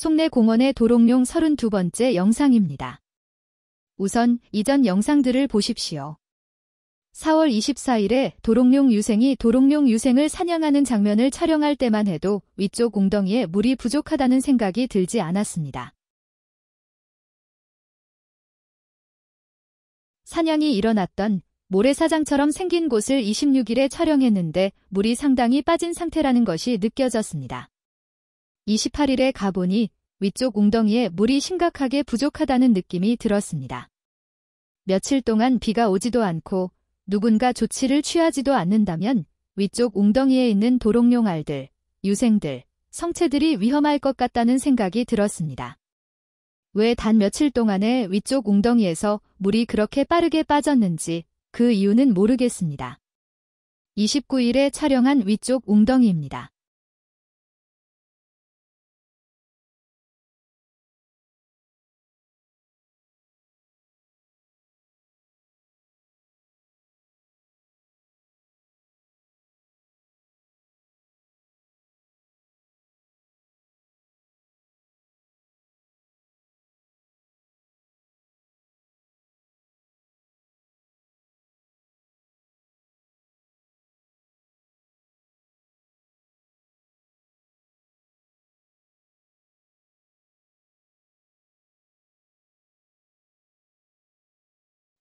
송내 공원의 도롱뇽 32번째 영상입니다. 우선 이전 영상들을 보십시오. 4월 24일에 도롱뇽 유생이 도롱뇽 유생을 사냥하는 장면을 촬영할 때만 해도 위쪽 웅덩이에 물이 부족하다는 생각이 들지 않았습니다. 사냥이 일어났던 모래사장처럼 생긴 곳을 26일에 촬영했는데 물이 상당히 빠진 상태라는 것이 느껴졌습니다. 28일에 가보니 위쪽 웅덩이에 물이 심각하게 부족하다는 느낌이 들었습니다. 며칠 동안 비가 오지도 않고 누군가 조치를 취하지도 않는다면 위쪽 웅덩이에 있는 도롱뇽 알들, 유생들, 성체들이 위험할 것 같다는 생각이 들었습니다. 왜 단 며칠 동안에 위쪽 웅덩이에서 물이 그렇게 빠르게 빠졌는지 그 이유는 모르겠습니다. 29일에 촬영한 위쪽 웅덩이입니다.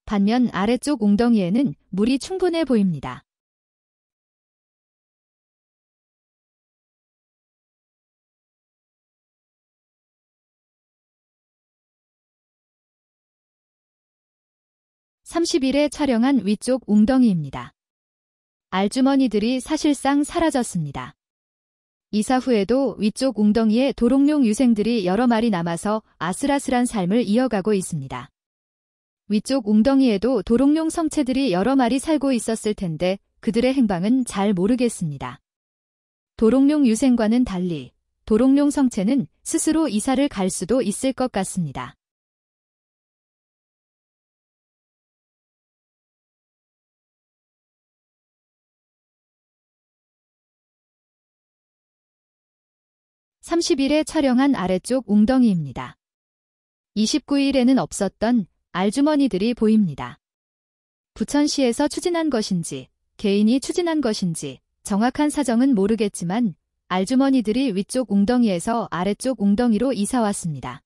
반면 아래쪽 웅덩이에는 물이 충분해 보입니다. (30일에) 촬영한 위쪽 웅덩이입니다. 알주머니들이 사실상 사라졌습니다. 이사 후에도 위쪽 웅덩이에 도롱뇽 유생들이 여러 마리 남아서 아슬아슬한 삶을 이어가고 있습니다. 위쪽 웅덩이에도 도롱뇽 성체들이 여러 마리 살고 있었을 텐데 그들의 행방은 잘 모르겠습니다. 도롱뇽 유생과는 달리 도롱뇽 성체는 스스로 이사를 갈 수도 있을 것 같습니다. (30일에) 촬영한 아래쪽 웅덩이입니다. (29일에는) 없었던 알주머니들이 보입니다. 부천시에서 추진한 것인지 개인이 추진한 것인지 정확한 사정은 모르겠지만 알주머니들이 위쪽 웅덩이에서 아래쪽 웅덩이로 이사왔습니다.